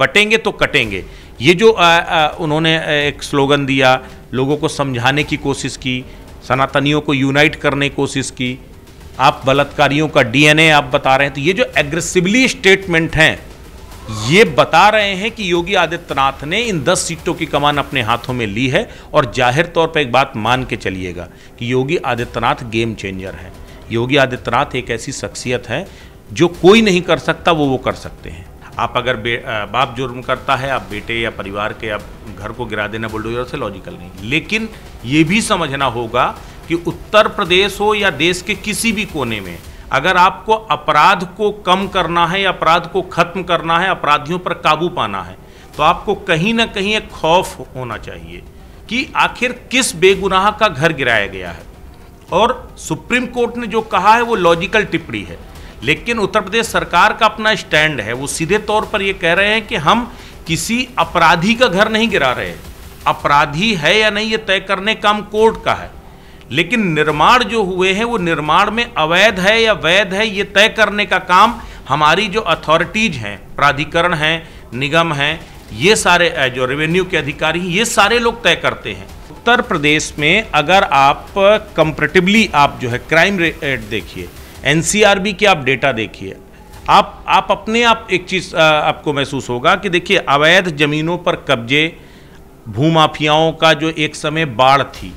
बटेंगे तो कटेंगे ये जो आ, आ, उन्होंने एक स्लोगन दिया लोगों को समझाने की कोशिश की सनातनियों को यूनाइट करने की कोशिश की आप बलात्कारियों का डीएनए आप बता रहे हैं तो ये जो एग्रेसिवली स्टेटमेंट हैं ये बता रहे हैं कि योगी आदित्यनाथ ने इन दस सीटों की कमान अपने हाथों में ली है और जाहिर तौर पर एक बात मान के चलिएगा कि योगी आदित्यनाथ गेम चेंजर हैं योगी आदित्यनाथ एक ऐसी शख्सियत हैं जो कोई नहीं कर सकता वो वो कर सकते हैं आप अगर बाप जुर्म करता है आप बेटे या परिवार के आप घर को गिरा देना बुलडोजर से लॉजिकल नहीं लेकिन ये भी समझना होगा कि उत्तर प्रदेश हो या देश के किसी भी कोने में अगर आपको अपराध को कम करना है या अपराध को खत्म करना है अपराधियों पर काबू पाना है तो आपको कहीं ना कहीं एक खौफ होना चाहिए कि आखिर किस बेगुनाह का घर गिराया गया है और सुप्रीम कोर्ट ने जो कहा है वो लॉजिकल टिप्पणी है लेकिन उत्तर प्रदेश सरकार का अपना स्टैंड है वो सीधे तौर पर ये कह रहे हैं कि हम किसी अपराधी का घर नहीं गिरा रहे अपराधी है या नहीं ये तय करने काम कोर्ट का है लेकिन निर्माण जो हुए हैं वो निर्माण में अवैध है या वैध है ये तय करने का काम हमारी जो अथॉरिटीज हैं प्राधिकरण हैं निगम हैं ये सारे जो रेवेन्यू के अधिकारी ये सारे लोग तय करते हैं उत्तर प्रदेश में अगर आप कंपरेटिवली आप जो है क्राइम रेट देखिए एन की आप डेटा देखिए आप आप अपने आप एक चीज़ आपको महसूस होगा कि देखिए अवैध ज़मीनों पर कब्जे भूमाफियाओं का जो एक समय बाढ़ थी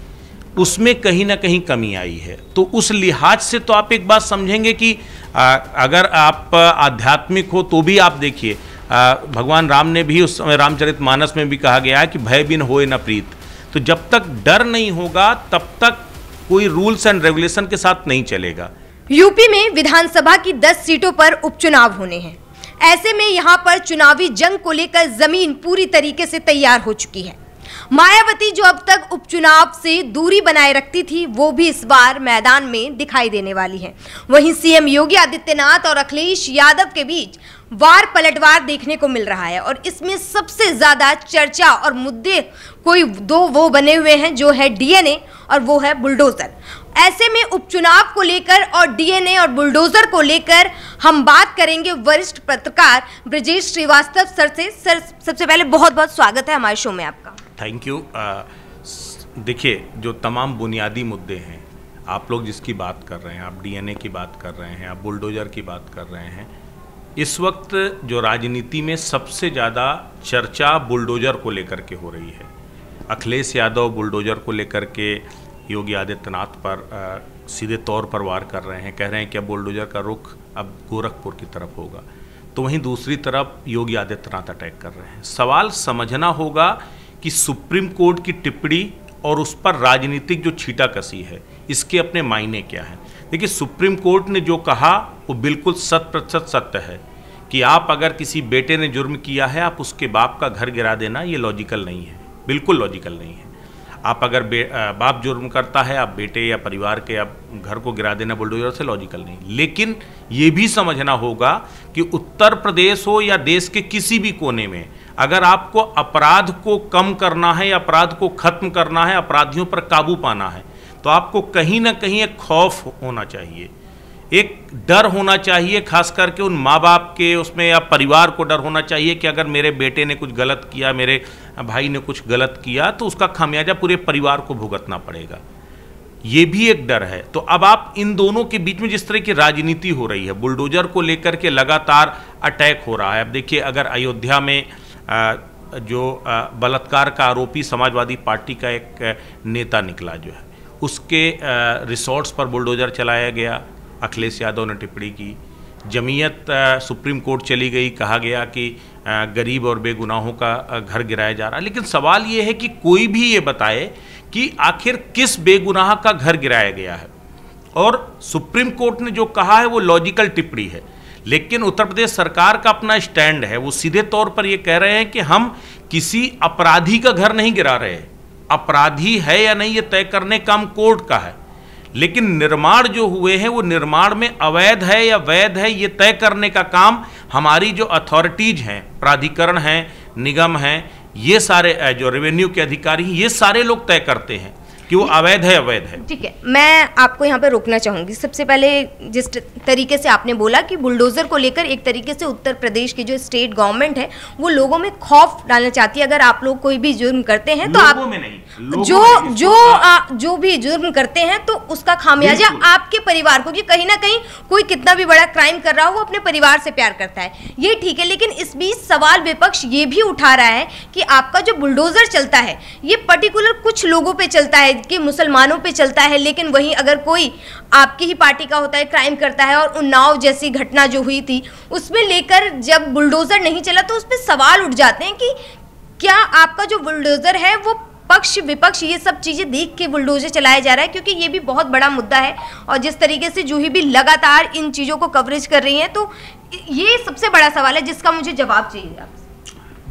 उसमें कहीं ना कहीं कमी आई है तो उस लिहाज से तो आप एक बात समझेंगे कि आ, अगर आप आध्यात्मिक हो तो भी आप देखिए भगवान राम ने भी उस समय रामचरित मानस में भी कहा गया है कि भय बिन होए न प्रीत तो जब तक डर नहीं होगा तब तक कोई रूल्स एंड रेगुलेशन के साथ नहीं चलेगा यूपी में विधानसभा की 10 सीटों पर उपचुनाव होने हैं ऐसे में यहां पर चुनावी जंग को लेकर जमीन पूरी तरीके से तैयार हो चुकी है मायावती जो अब तक उपचुनाव से दूरी बनाए रखती थी वो भी इस बार मैदान में दिखाई देने वाली है वहीं सीएम योगी आदित्यनाथ और अखिलेश यादव के बीच वार पलटवार देखने को मिल रहा है और इसमें सबसे ज़्यादा चर्चा और मुद्दे कोई दो वो बने हुए हैं जो है डीएनए और वो है बुलडोजर ऐसे में उपचुनाव को लेकर और डीएनए और बुलडोजर को लेकर हम बात करेंगे वरिष्ठ पत्रकार ब्रजेश श्रीवास्तव सर से सर सबसे पहले बहुत बहुत स्वागत है हमारे शो में आपका थैंक यू uh, देखिए जो तमाम बुनियादी मुद्दे हैं आप लोग जिसकी बात कर रहे हैं आप डीएनए की बात कर रहे हैं आप बुलडोजर की बात कर रहे हैं इस वक्त जो राजनीति में सबसे ज़्यादा चर्चा बुलडोजर को लेकर के हो रही है अखिलेश यादव बुलडोजर को लेकर के योगी आदित्यनाथ पर आ, सीधे तौर पर वार कर रहे हैं कह रहे हैं कि अब बुलडोजर का रुख अब गोरखपुर की तरफ होगा तो वहीं दूसरी तरफ योगी आदित्यनाथ अटैक कर रहे हैं सवाल समझना होगा कि सुप्रीम कोर्ट की टिप्पणी और उस पर राजनीतिक जो छीटा कसी है इसके अपने मायने क्या हैं देखिए सुप्रीम कोर्ट ने जो कहा वो बिल्कुल शत प्रतिशत सत्य है कि आप अगर किसी बेटे ने जुर्म किया है आप उसके बाप का घर गिरा देना ये लॉजिकल नहीं है बिल्कुल लॉजिकल नहीं है आप अगर बाप जुर्म करता है आप बेटे या परिवार के आप घर को गिरा देना बुलडोजर से लॉजिकल नहीं लेकिन ये भी समझना होगा कि उत्तर प्रदेश हो या देश के किसी भी कोने में अगर आपको अपराध को कम करना है या अपराध को खत्म करना है अपराधियों पर काबू पाना है तो आपको कहीं ना कहीं एक खौफ होना चाहिए एक डर होना चाहिए खास करके उन माँ बाप के उसमें या परिवार को डर होना चाहिए कि अगर मेरे बेटे ने कुछ गलत किया मेरे भाई ने कुछ गलत किया तो उसका खामियाजा पूरे परिवार को भुगतना पड़ेगा ये भी एक डर है तो अब आप इन दोनों के बीच में जिस तरह की राजनीति हो रही है बुलडोजर को लेकर के लगातार अटैक हो रहा है अब देखिए अगर अयोध्या में जो बलात्कार का आरोपी समाजवादी पार्टी का एक नेता निकला जो है उसके रिसोर्ट्स पर बुलडोजर चलाया गया अखिलेश यादव ने टिप्पणी की जमीयत सुप्रीम कोर्ट चली गई कहा गया कि गरीब और बेगुनाहों का घर गिराया जा रहा है लेकिन सवाल ये है कि कोई भी ये बताए कि आखिर किस बेगुनाह का घर गिराया गया है और सुप्रीम कोर्ट ने जो कहा है वो लॉजिकल टिप्पणी है लेकिन उत्तर प्रदेश सरकार का अपना स्टैंड है वो सीधे तौर पर ये कह रहे हैं कि हम किसी अपराधी का घर नहीं गिरा रहे अपराधी है या नहीं ये तय करने काम कोर्ट का है लेकिन निर्माण जो हुए हैं वो निर्माण में अवैध है या वैध है ये तय करने का काम हमारी जो अथॉरिटीज़ हैं प्राधिकरण हैं निगम हैं ये सारे जो रेवेन्यू के अधिकारी हैं ये सारे लोग तय करते हैं कि वो अवैध है अवैध है ठीक है मैं आपको यहाँ पे रोकना चाहूंगी सबसे पहले जिस तरीके से आपने बोला कि बुलडोज़र को लेकर एक तरीके से उत्तर प्रदेश की जो स्टेट गवर्नमेंट है वो लोगों में खौफ डालना चाहती है अगर आप लोग कोई भी जुर्म करते हैं तो आप में नहीं जो में जो आ, जो भी जुर्म करते हैं तो उसका खामियाजा आपके परिवार को कहीं ना कहीं कोई कितना भी बड़ा क्राइम कर रहा हो वो अपने परिवार से प्यार करता है ये ठीक है लेकिन इस बीच सवाल विपक्ष ये भी उठा रहा है कि आपका जो बुलडोज़र चलता है ये पर्टिकुलर कुछ लोगों पर चलता है कि मुसलमानों पे चलता है लेकिन वहीं अगर कोई आपकी ही पार्टी का होता है क्राइम करता है और उन्नाव जैसी घटना जो हुई थी उसमें लेकर जब बुलडोज़र नहीं चला तो उस पर सवाल उठ जाते हैं कि क्या आपका जो बुलडोज़र है वो पक्ष विपक्ष ये सब चीज़ें देख के बुलडोजर चलाया जा रहा है क्योंकि ये भी बहुत बड़ा मुद्दा है और जिस तरीके से जूही भी लगातार इन चीज़ों को कवरेज कर रही हैं तो ये सबसे बड़ा सवाल है जिसका मुझे जवाब चाहिए आप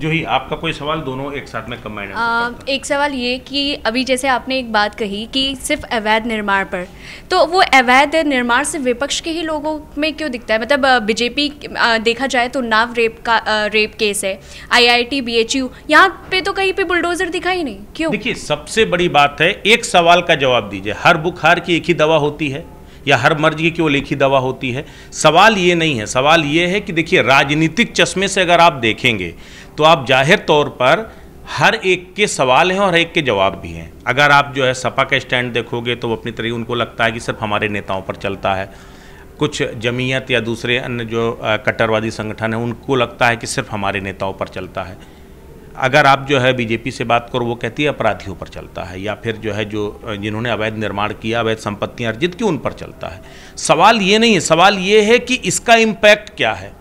जो ही आपका कोई सवाल दोनों एक साथ में कम्बाइन एक सवाल ये कि अभी जैसे आपने एक बात कही कि सिर्फ अवैध निर्माण पर तो वो अवैध निर्माण से विपक्ष के ही लोगों में क्यों दिखता है मतलब बीजेपी देखा जाए तो नाव रेप का रेप केस है आईआईटी बीएचयू यहाँ पे तो कहीं पे बुलडोजर दिखा ही नहीं क्यों देखिए सबसे बड़ी बात है एक सवाल का जवाब दीजिए हर बुखार की एक ही दवा होती है या हर मर्ज की वो लिखी दवा होती है सवाल ये नहीं है सवाल ये है कि देखिए राजनीतिक चश्मे से अगर आप देखेंगे तो आप जाहिर तौर पर हर एक के सवाल हैं और एक के जवाब भी हैं अगर आप जो है सपा का स्टैंड देखोगे तो वो अपनी तरह उनको लगता है कि सिर्फ हमारे नेताओं पर चलता है कुछ जमीयत या दूसरे अन्य जो कट्टरवादी संगठन हैं उनको लगता है कि सिर्फ हमारे नेताओं पर चलता है अगर आप जो है बीजेपी से बात करो वो कहती है अपराधियों पर चलता है या फिर जो है जो जिन्होंने अवैध निर्माण किया अवैध संपत्तियां अर्जित की उन पर चलता है सवाल ये नहीं है सवाल ये है कि इसका इम्पैक्ट क्या है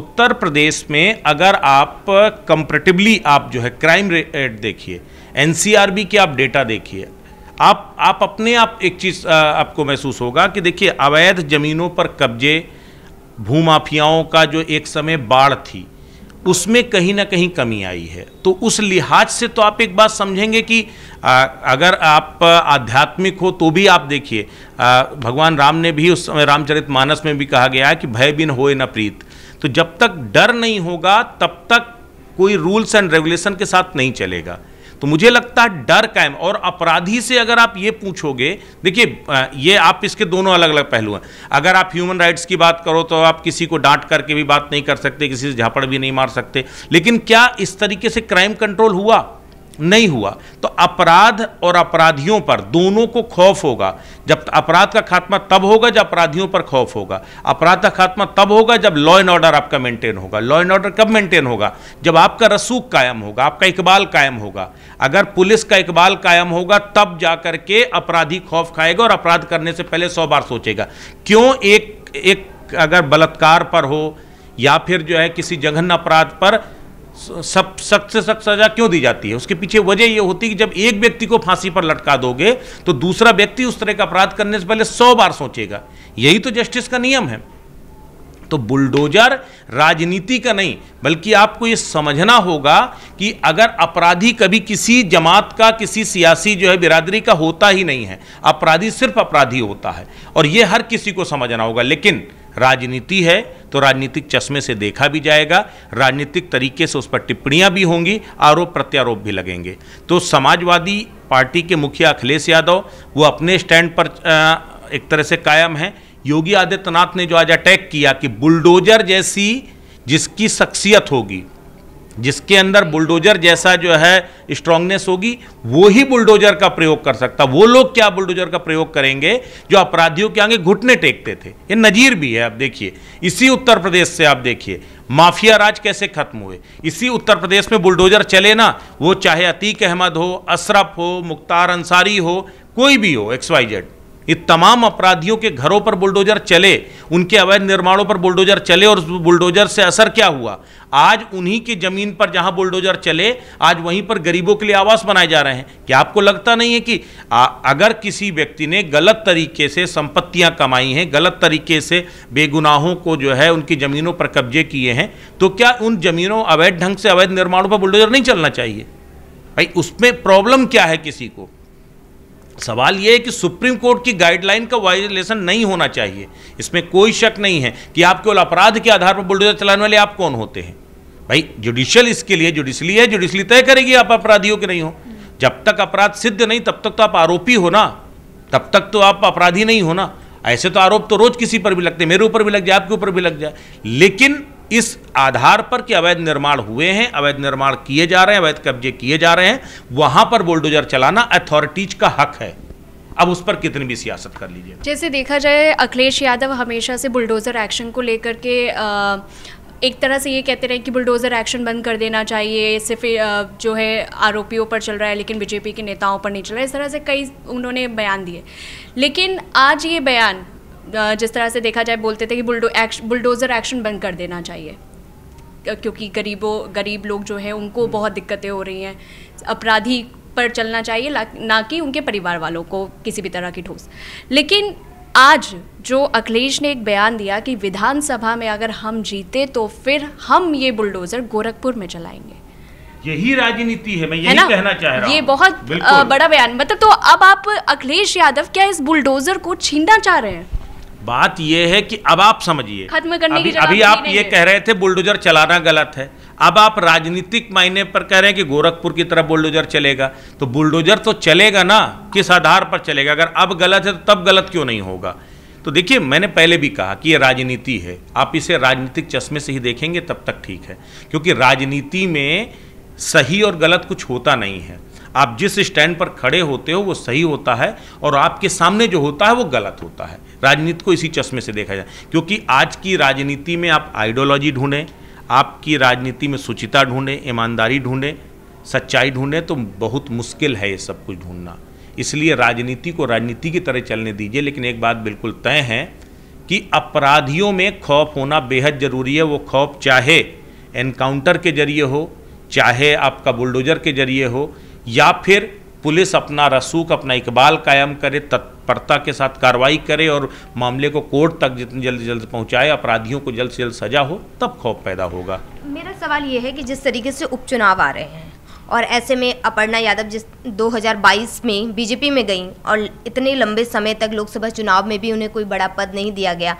उत्तर प्रदेश में अगर आप कंपरेटिवली आप जो है क्राइम रेट देखिए एन के आप डेटा देखिए आप आप अपने आप एक चीज़ आपको महसूस होगा कि देखिए अवैध ज़मीनों पर कब्जे भूमाफियाओं का जो एक समय बाढ़ थी उसमें कहीं ना कहीं कमी आई है तो उस लिहाज से तो आप एक बात समझेंगे कि आ, अगर आप आध्यात्मिक हो तो भी आप देखिए भगवान राम ने भी उस समय रामचरित मानस में भी कहा गया है कि भय बिन होए न प्रीत तो जब तक डर नहीं होगा तब तक कोई रूल्स एंड रेगुलेशन के साथ नहीं चलेगा तो मुझे लगता है डर कायम और अपराधी से अगर आप ये पूछोगे देखिए ये आप इसके दोनों अलग अलग पहलू हैं अगर आप ह्यूमन राइट्स की बात करो तो आप किसी को डांट करके भी बात नहीं कर सकते किसी से झापड़ भी नहीं मार सकते लेकिन क्या इस तरीके से क्राइम कंट्रोल हुआ नहीं हुआ तो अपराध और अपराधियों पर दोनों को खौफ होगा जब अपराध का खात्मा तब होगा जब अपराधियों पर खौफ होगा अपराध का खात्मा तब होगा जब लॉ एंड ऑर्डर आपका मेंटेन होगा लॉ एंड ऑर्डर कब मेंटेन होगा जब आपका रसूख कायम होगा आपका इकबाल कायम होगा अगर पुलिस का इकबाल कायम होगा तब जा के अपराधी खौफ खाएगा और अपराध करने से पहले सौ बार सोचेगा क्यों एक एक अगर बलात्कार पर हो या फिर जो है किसी जघन्य अपराध पर सब सख्त से सख्त सजा क्यों दी जाती है उसके पीछे वजह यह होती है कि जब एक व्यक्ति को फांसी पर लटका दोगे तो दूसरा व्यक्ति उस तरह का अपराध करने से पहले सौ बार सोचेगा यही तो जस्टिस का नियम है तो बुलडोजर राजनीति का नहीं बल्कि आपको यह समझना होगा कि अगर अपराधी कभी किसी जमात का किसी सियासी जो है बिरादरी का होता ही नहीं है अपराधी सिर्फ अपराधी होता है और यह हर किसी को समझना होगा लेकिन राजनीति है तो राजनीतिक चश्मे से देखा भी जाएगा राजनीतिक तरीके से उस पर टिप्पणियां भी होंगी आरोप प्रत्यारोप भी लगेंगे तो समाजवादी पार्टी के मुखिया अखिलेश यादव वो अपने स्टैंड पर एक तरह से कायम हैं योगी आदित्यनाथ ने जो आज अटैक किया कि बुलडोजर जैसी जिसकी शख्सियत होगी जिसके अंदर बुलडोजर जैसा जो है स्ट्रांगनेस होगी वो ही बुलडोजर का प्रयोग कर सकता वो लोग क्या बुलडोजर का प्रयोग करेंगे जो अपराधियों के आगे घुटने टेकते थे ये नज़ीर भी है आप देखिए इसी उत्तर प्रदेश से आप देखिए माफिया राज कैसे खत्म हुए इसी उत्तर प्रदेश में बुलडोजर चले ना वो चाहे अतीक अहमद हो अशरफ हो मुख्तार अंसारी हो कोई भी हो एक्सवाई जेड ये तमाम अपराधियों के घरों पर बुलडोजर चले उनके अवैध निर्माणों पर बुलडोजर चले और उस बुलडोजर से असर क्या हुआ आज उन्हीं की ज़मीन पर जहां बुलडोजर चले आज वहीं पर गरीबों के लिए आवास बनाए जा रहे हैं क्या आपको लगता नहीं है कि आ, अगर किसी व्यक्ति ने गलत तरीके से संपत्तियां कमाई हैं गलत तरीके से बेगुनाहों को जो है उनकी ज़मीनों पर कब्जे किए हैं तो क्या उन ज़मीनों अवैध ढंग से अवैध निर्माणों पर बुलडोजर नहीं चलना चाहिए भाई उसमें प्रॉब्लम क्या है किसी को सवाल ये है कि सुप्रीम कोर्ट की गाइडलाइन का वायलेशन नहीं होना चाहिए इसमें कोई शक नहीं है कि आप केवल अपराध के आधार पर बुलडोजर चलाने वाले आप कौन होते हैं भाई जुडिशियल इसके लिए जुडिशली है जुडिशली तय करेगी आप अपराधियों के नहीं हो जब तक अपराध सिद्ध नहीं तब तक तो आप आरोपी हो ना तब तक तो आप अपराधी नहीं हो ना ऐसे तो आरोप तो रोज किसी पर भी लगते मेरे ऊपर भी लग जाए आपके ऊपर भी लग जाए लेकिन इस आधार पर कि अवैध निर्माण हुए हैं अवैध निर्माण किए जा रहे हैं अवैध कब्जे किए जा रहे हैं वहां पर बुलडोजर चलाना अथॉरिटीज का हक है अब उस पर कितनी भी सियासत कर लीजिए जैसे देखा जाए अखिलेश यादव हमेशा से बुलडोजर एक्शन को लेकर के एक तरह से ये कहते रहे कि बुलडोज़र एक्शन बंद कर देना चाहिए सिर्फ जो है आरोपियों पर चल रहा है लेकिन बीजेपी के नेताओं पर नहीं चल रहा है इस तरह से कई उन्होंने बयान दिए लेकिन आज ये बयान जिस तरह से देखा जाए बोलते थे कि बुलडो एक्श, बुलडोज़र एक्शन बंद कर देना चाहिए क्योंकि गरीबों गरीब लोग जो हैं उनको हम्म। बहुत दिक्कतें हो रही हैं अपराधी पर चलना चाहिए ना कि उनके परिवार वालों को किसी भी तरह की ठोस लेकिन आज जो अखिलेश ने एक बयान दिया कि विधानसभा में अगर हम जीते तो फिर हम ये बुलडोज़र गोरखपुर में चलाएंगे यही राजनीति है मैं यही है कहना चाह रहा ये बहुत बड़ा बयान मतलब तो अब आप अखिलेश यादव क्या इस बुलडोजर को छीनना चाह रहे हैं बात यह है कि अब आप समझिए खत्म करने अभी, की अभी आप ये कह रहे थे बुलडोजर चलाना गलत है अब आप राजनीतिक मायने पर कह रहे हैं कि गोरखपुर की तरफ बुलडोजर चलेगा तो बुलडोजर तो चलेगा ना किस आधार पर चलेगा अगर अब गलत है तो तब गलत क्यों नहीं होगा तो देखिए मैंने पहले भी कहा कि ये राजनीति है आप इसे राजनीतिक चश्मे से ही देखेंगे तब तक ठीक है क्योंकि राजनीति में सही और गलत कुछ होता नहीं है आप जिस स्टैंड पर खड़े होते हो वो सही होता है और आपके सामने जो होता है वो गलत होता है राजनीति को इसी चश्मे से देखा जाए क्योंकि आज की राजनीति में आप आइडियोलॉजी ढूंढें आपकी राजनीति में सुचिता ढूंढें ईमानदारी ढूंढें सच्चाई ढूंढें तो बहुत मुश्किल है ये सब कुछ ढूंढना इसलिए राजनीति को राजनीति की तरह चलने दीजिए लेकिन एक बात बिल्कुल तय है कि अपराधियों में खौफ होना बेहद ज़रूरी है वो खौफ चाहे एनकाउंटर के जरिए हो चाहे आपका बुलडोजर के जरिए हो या फिर पुलिस अपना रसूख अपना इकबाल कायम करे तत्परता के साथ कार्रवाई करे और मामले को कोर्ट तक जितनी जल्द जल्द पहुंचाए अपराधियों को जल्द से जल्द सजा हो तब खौफ पैदा होगा मेरा सवाल यह है कि जिस तरीके से उपचुनाव आ रहे हैं और ऐसे में अपर्णा यादव जिस 2022 में बीजेपी में गईं और इतने लंबे समय तक लोकसभा चुनाव में भी उन्हें कोई बड़ा पद नहीं दिया गया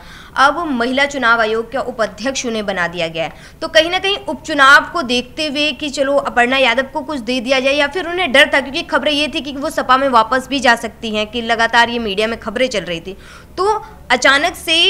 अब महिला चुनाव आयोग का उपाध्यक्ष उन्हें बना दिया गया है तो कहीं ना कहीं उपचुनाव को देखते हुए कि चलो अपर्णा यादव को कुछ दे दिया जाए या फिर उन्हें डर था क्योंकि खबरें ये थी कि वो सपा में वापस भी जा सकती हैं कि लगातार ये मीडिया में खबरें चल रही थी तो अचानक से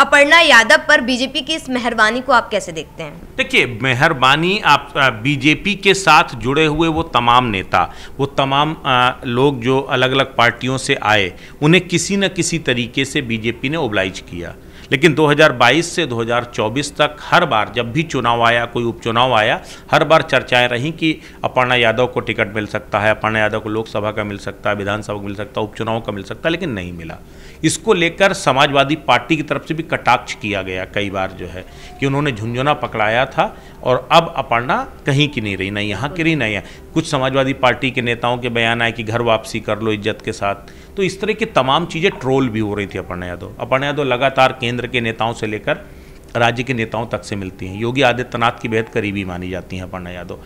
अपर्णा यादव पर बीजेपी की इस मेहरबानी को आप कैसे देखते हैं देखिए मेहरबानी आप बीजेपी के साथ जुड़े हुए वो तमाम नेता वो तमाम आ, लोग जो अलग अलग पार्टियों से आए उन्हें किसी न किसी तरीके से बीजेपी ने ओबलाइज किया लेकिन 2022 से 2024 तक हर बार जब भी चुनाव आया कोई उपचुनाव आया हर बार चर्चाएं रहीं कि अपर्णा यादव को टिकट मिल सकता है अपर्णा यादव को लोकसभा का मिल सकता है विधानसभा का मिल सकता है उपचुनाव का मिल सकता है लेकिन नहीं मिला इसको लेकर समाजवादी पार्टी की तरफ से भी कटाक्ष किया गया कई बार जो है कि उन्होंने झुंझुना पकड़ाया था और अब अपर्णा कहीं की नहीं रही ना यहाँ की रही ना यहाँ कुछ समाजवादी पार्टी के नेताओं के बयान आए कि घर वापसी कर लो इज्जत के साथ तो इस तरह की तमाम चीज़ें ट्रोल भी हो रही थी अपर्णा यादव अपर्णा यादव लगातार केंद्र के नेताओं से लेकर राज्य के नेताओं तक से मिलती हैं योगी आदित्यनाथ की बेहद करीबी मानी जाती हैं अपर्णा यादव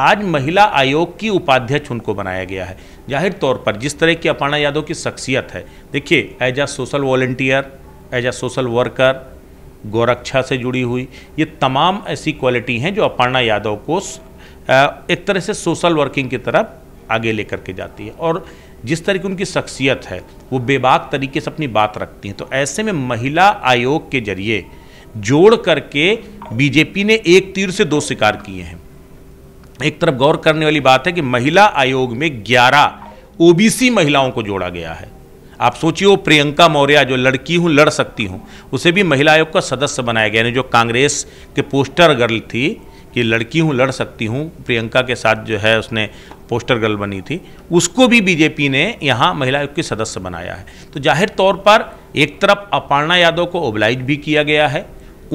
आज महिला आयोग की उपाध्यक्ष उनको बनाया गया है जाहिर तौर पर जिस तरह की अपर्णा यादव की शख्सियत है देखिए as a social volunteer as a social worker गोरक्षा से जुड़ी हुई ये तमाम ऐसी क्वालिटी हैं जो अपर्णा यादव को एक तरह से सोशल वर्किंग की तरफ आगे लेकर के जाती है और जिस तरह की उनकी शख्सियत है वो बेबाक तरीके से अपनी बात रखती हैं तो ऐसे में महिला आयोग के जरिए जोड़ करके बीजेपी ने एक तीर से दो शिकार किए हैं एक तरफ गौर करने वाली बात है कि महिला आयोग में 11 ओबीसी महिलाओं को जोड़ा गया है आप सोचिए वो प्रियंका मौर्य जो लड़की हूँ लड़ सकती हूँ उसे भी महिला आयोग का सदस्य बनाया गया यानी जो कांग्रेस के पोस्टर गर्ल थी कि लड़की हूँ लड़ सकती हूँ प्रियंका के साथ जो है उसने पोस्टर गर्ल बनी थी उसको भी बीजेपी ने यहाँ महिला आयोग की सदस्य बनाया है तो जाहिर तौर पर एक तरफ अपर्णा यादव को ओबलाइज भी किया गया है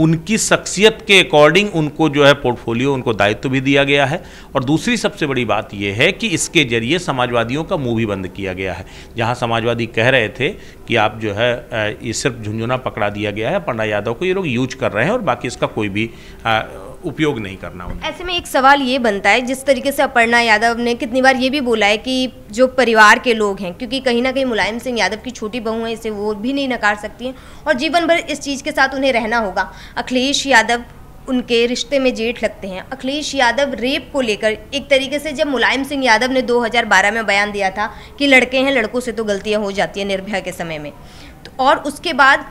उनकी शख्सियत के अकॉर्डिंग उनको जो है पोर्टफोलियो उनको दायित्व तो भी दिया गया है और दूसरी सबसे बड़ी बात यह है कि इसके जरिए समाजवादियों का मुंह भी बंद किया गया है जहां समाजवादी कह रहे थे कि आप जो है ये सिर्फ झुंझुना पकड़ा दिया गया है पंडा यादव को ये लोग यूज कर रहे हैं और बाकी इसका कोई भी आ, उपयोग नहीं करना होगा ऐसे में एक सवाल ये बनता है जिस तरीके से अपर्णा यादव ने कितनी बार ये भी बोला है कि जो परिवार के लोग हैं क्योंकि कहीं ना कहीं मुलायम सिंह यादव की छोटी बहू है इसे वो भी नहीं नकार सकती हैं और जीवन भर इस चीज़ के साथ उन्हें रहना होगा अखिलेश यादव उनके रिश्ते में जेठ लगते हैं अखिलेश यादव रेप को लेकर एक तरीके से जब मुलायम सिंह यादव ने 2012 में बयान दिया था कि लड़के हैं लड़कों से तो गलतियां हो जाती हैं निर्भया के समय में तो और उसके बाद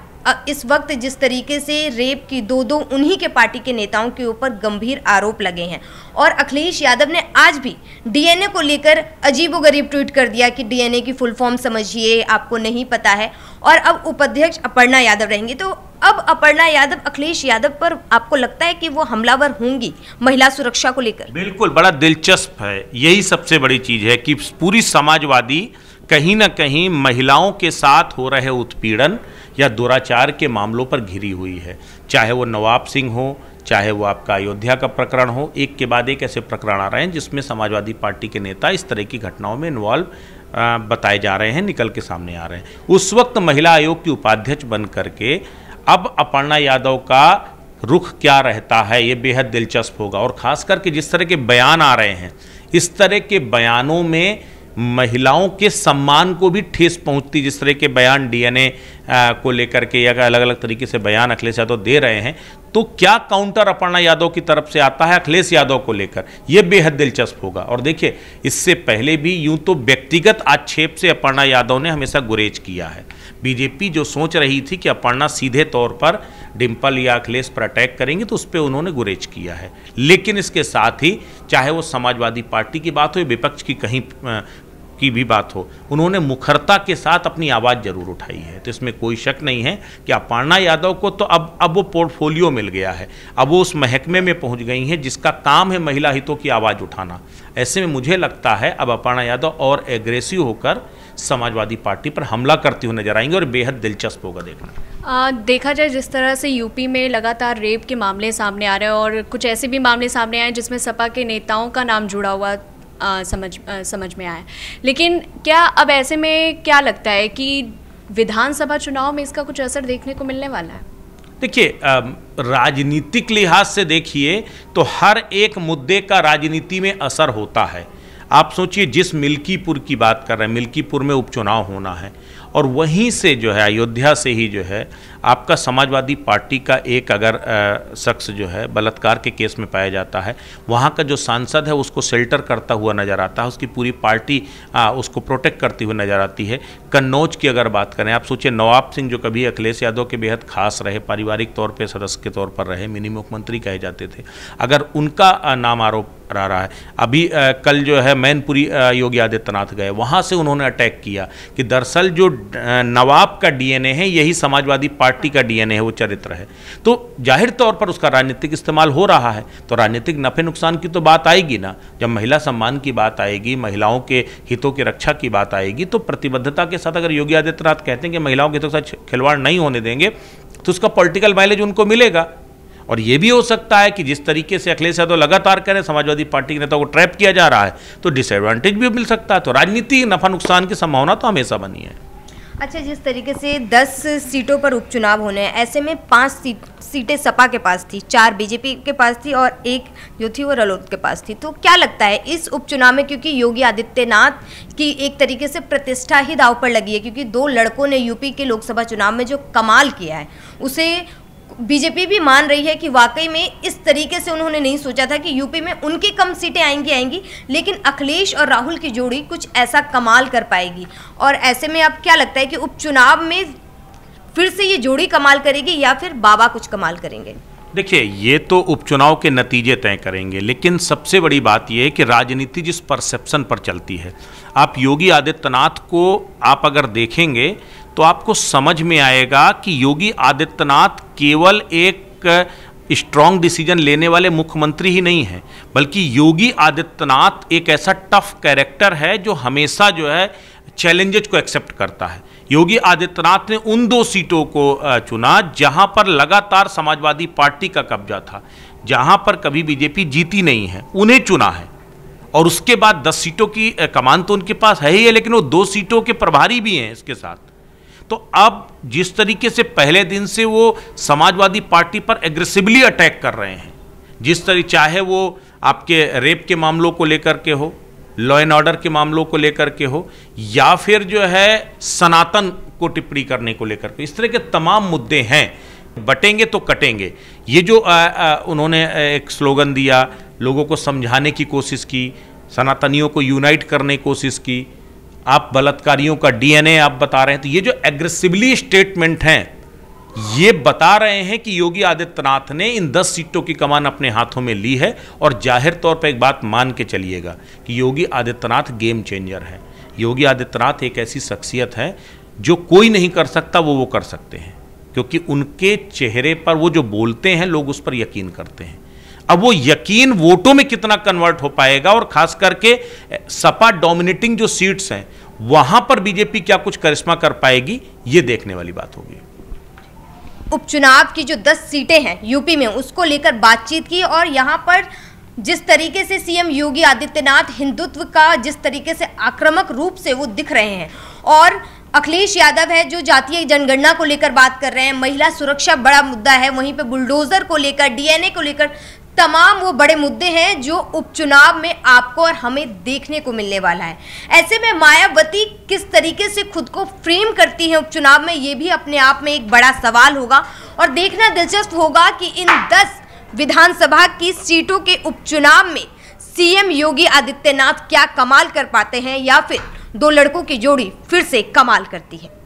इस वक्त जिस तरीके से रेप की दो दो उन्हीं के पार्टी के नेताओं के ऊपर गंभीर आरोप लगे हैं और अखिलेश यादव ने आज भी डीएनए को लेकर अजीबोगरीब ट्वीट कर दिया कि डीएनए की फुल फॉर्म समझिए आपको नहीं पता है और अब उपाध्यक्ष अपर्णा यादव रहेंगी तो अब अपर्णा यादव अखिलेश यादव पर आपको लगता है कि वो हमलावर होंगी महिला सुरक्षा को लेकर बिल्कुल बड़ा दिलचस्प है यही सबसे बड़ी चीज़ है कि पूरी समाजवादी कहीं ना कहीं महिलाओं के साथ हो रहे उत्पीड़न या दुराचार के मामलों पर घिरी हुई है चाहे वो नवाब सिंह हो चाहे वो आपका अयोध्या का प्रकरण हो एक के बाद एक ऐसे प्रकरण आ रहे हैं जिसमें समाजवादी पार्टी के नेता इस तरह की घटनाओं में इन्वॉल्व बताए जा रहे हैं निकल के सामने आ रहे हैं उस वक्त महिला आयोग की उपाध्यक्ष बन करके अब अपर्णा यादव का रुख क्या रहता है ये बेहद दिलचस्प होगा और ख़ास करके जिस तरह के बयान आ रहे हैं इस तरह के बयानों में महिलाओं के सम्मान को भी ठेस पहुंचती जिस तरह के बयान डीएनए को लेकर के या अलग अलग तरीके से बयान अखिलेश यादव दे रहे हैं तो क्या काउंटर अपर्णा यादव की तरफ से आता है अखिलेश यादव को लेकर यह बेहद दिलचस्प होगा और देखिए इससे पहले भी यूं तो व्यक्तिगत आक्षेप से अपर्णा यादव ने हमेशा गुरेज किया है बीजेपी जो सोच रही थी कि अपर्णा सीधे तौर पर डिम्पल या अखिलेश पर अटैक करेंगे तो उस पर उन्होंने गुरेज किया है लेकिन इसके साथ ही चाहे वो समाजवादी पार्टी की बात हो विपक्ष की कहीं की भी बात हो उन्होंने मुखरता के साथ अपनी आवाज़ जरूर उठाई है तो इसमें कोई शक नहीं है कि अपर्णा यादव को तो अब अब वो पोर्टफोलियो मिल गया है अब वो उस महकमे में पहुंच गई हैं जिसका काम है महिला हितों की आवाज़ उठाना ऐसे में मुझे लगता है अब अपर्णा यादव और एग्रेसिव होकर समाजवादी पार्टी पर हमला करती हुई नजर आएंगे और बेहद दिलचस्प होगा देखना आ, देखा जाए जिस तरह से यूपी में लगातार रेप के मामले सामने आ रहे हैं और कुछ ऐसे भी मामले सामने आए जिसमें सपा के नेताओं का नाम जुड़ा हुआ आ, समझ आ, समझ में आया लेकिन क्या अब ऐसे में क्या लगता है कि विधानसभा चुनाव में इसका कुछ असर देखने को मिलने वाला है देखिए राजनीतिक लिहाज से देखिए तो हर एक मुद्दे का राजनीति में असर होता है आप सोचिए जिस मिल्कीपुर की बात कर रहे हैं मिल्कीपुर में उपचुनाव होना है और वहीं से जो है अयोध्या से ही जो है आपका समाजवादी पार्टी का एक अगर शख्स जो है बलात्कार के केस में पाया जाता है वहाँ का जो सांसद है उसको शेल्टर करता हुआ नज़र आता है उसकी पूरी पार्टी आ, उसको प्रोटेक्ट करती हुई नज़र आती है कन्नौज की अगर बात करें आप सोचिए नवाब सिंह जो कभी अखिलेश यादव के बेहद खास रहे पारिवारिक तौर पर सदस्य के तौर पर रहे मिनी मुख्यमंत्री कहे जाते थे अगर उनका नाम आरोप रहा, रहा है अभी आ, कल जो है मैनपुरी योगी आदित्यनाथ गए वहाँ से उन्होंने अटैक किया कि दरअसल जो नवाब का डीएनए है यही समाजवादी पार्टी पार्टी का डीएनए है वो चरित्र है तो जाहिर तौर पर उसका राजनीतिक इस्तेमाल हो रहा है तो राजनीतिक नफे नुकसान की तो बात आएगी ना जब महिला सम्मान की बात आएगी महिलाओं के हितों की रक्षा की बात आएगी तो प्रतिबद्धता के साथ अगर योगी आदित्यनाथ कहते हैं कि महिलाओं के हितों के साथ खिलवाड़ नहीं होने देंगे तो उसका पॉलिटिकल माइलेज उनको मिलेगा और ये भी हो सकता है कि जिस तरीके से अखिलेश यादव लगातार करें समाजवादी पार्टी के नेताओं को ट्रैप किया जा रहा है तो डिसएडवांटेज भी मिल सकता है तो राजनीति नफा नुकसान की संभावना तो हमेशा बनी है अच्छा जिस तरीके से दस सीटों पर उपचुनाव होने हैं ऐसे में पाँच सीट सीटें सपा के पास थी चार बीजेपी के पास थी और एक जो थी वो रलोद के पास थी तो क्या लगता है इस उपचुनाव में क्योंकि योगी आदित्यनाथ की एक तरीके से प्रतिष्ठा ही दाव पर लगी है क्योंकि दो लड़कों ने यूपी के लोकसभा चुनाव में जो कमाल किया है उसे बीजेपी भी मान रही है कि वाकई में इस तरीके से उन्होंने नहीं सोचा था कि यूपी में उनके कम सीटें आएंगी आएंगी लेकिन अखिलेश और राहुल की जोड़ी कुछ ऐसा कमाल कर पाएगी और ऐसे में अब क्या लगता है कि उपचुनाव में फिर से ये जोड़ी कमाल करेगी या फिर बाबा कुछ कमाल करेंगे देखिए ये तो उपचुनाव के नतीजे तय करेंगे लेकिन सबसे बड़ी बात यह है कि राजनीति जिस परसेप्शन पर चलती है आप योगी आदित्यनाथ को आप अगर देखेंगे तो आपको समझ में आएगा कि योगी आदित्यनाथ केवल एक स्ट्रांग डिसीजन लेने वाले मुख्यमंत्री ही नहीं हैं बल्कि योगी आदित्यनाथ एक ऐसा टफ कैरेक्टर है जो हमेशा जो है चैलेंजेज को एक्सेप्ट करता है योगी आदित्यनाथ ने उन दो सीटों को चुना जहां पर लगातार समाजवादी पार्टी का कब्जा था जहां पर कभी बीजेपी जीती नहीं है उन्हें चुना है और उसके बाद दस सीटों की कमान तो उनके पास है ही है लेकिन वो दो सीटों के प्रभारी भी हैं इसके साथ तो अब जिस तरीके से पहले दिन से वो समाजवादी पार्टी पर एग्रेसिवली अटैक कर रहे हैं जिस तरह चाहे वो आपके रेप के मामलों को लेकर के हो लॉ एंड ऑर्डर के मामलों को लेकर के हो या फिर जो है सनातन को टिप्पणी करने को लेकर के इस तरह के तमाम मुद्दे हैं बटेंगे तो कटेंगे ये जो आ, आ, उन्होंने एक स्लोगन दिया लोगों को समझाने की कोशिश की सनातनियों को यूनाइट करने की कोशिश की आप बलात्कारियों का डीएनए आप बता रहे हैं तो ये जो एग्रेसिवली स्टेटमेंट हैं ये बता रहे हैं कि योगी आदित्यनाथ ने इन दस सीटों की कमान अपने हाथों में ली है और जाहिर तौर पर एक बात मान के चलिएगा कि योगी आदित्यनाथ गेम चेंजर हैं योगी आदित्यनाथ एक ऐसी शख्सियत है जो कोई नहीं कर सकता वो वो कर सकते हैं क्योंकि उनके चेहरे पर वो जो बोलते हैं लोग उस पर यकीन करते हैं अब वो यकीन वोटों में कितना कन्वर्ट हो पाएगा और खास करके सपा डोमिनेटिंग जो सीट्स हैं वहां पर बीजेपी क्या कुछ करिश्मा कर पाएगी ये देखने वाली बात होगी उपचुनाव की जो 10 सीटें हैं यूपी में उसको लेकर बातचीत की और यहाँ पर जिस तरीके से सीएम योगी आदित्यनाथ हिंदुत्व का जिस तरीके से आक्रामक रूप से वो दिख रहे हैं और अखिलेश यादव है जो जातीय जनगणना को लेकर बात कर रहे हैं महिला सुरक्षा बड़ा मुद्दा है वहीं पे बुलडोजर को लेकर डीएनए को लेकर तमाम वो बड़े मुद्दे हैं जो उपचुनाव में आपको और हमें देखने को मिलने वाला है ऐसे में मायावती किस तरीके से खुद को फ्रेम करती हैं उपचुनाव में ये भी अपने आप में एक बड़ा सवाल होगा और देखना दिलचस्प होगा कि इन दस विधानसभा की सीटों के उपचुनाव में सीएम योगी आदित्यनाथ क्या कमाल कर पाते हैं या फिर दो लड़कों की जोड़ी फिर से कमाल करती है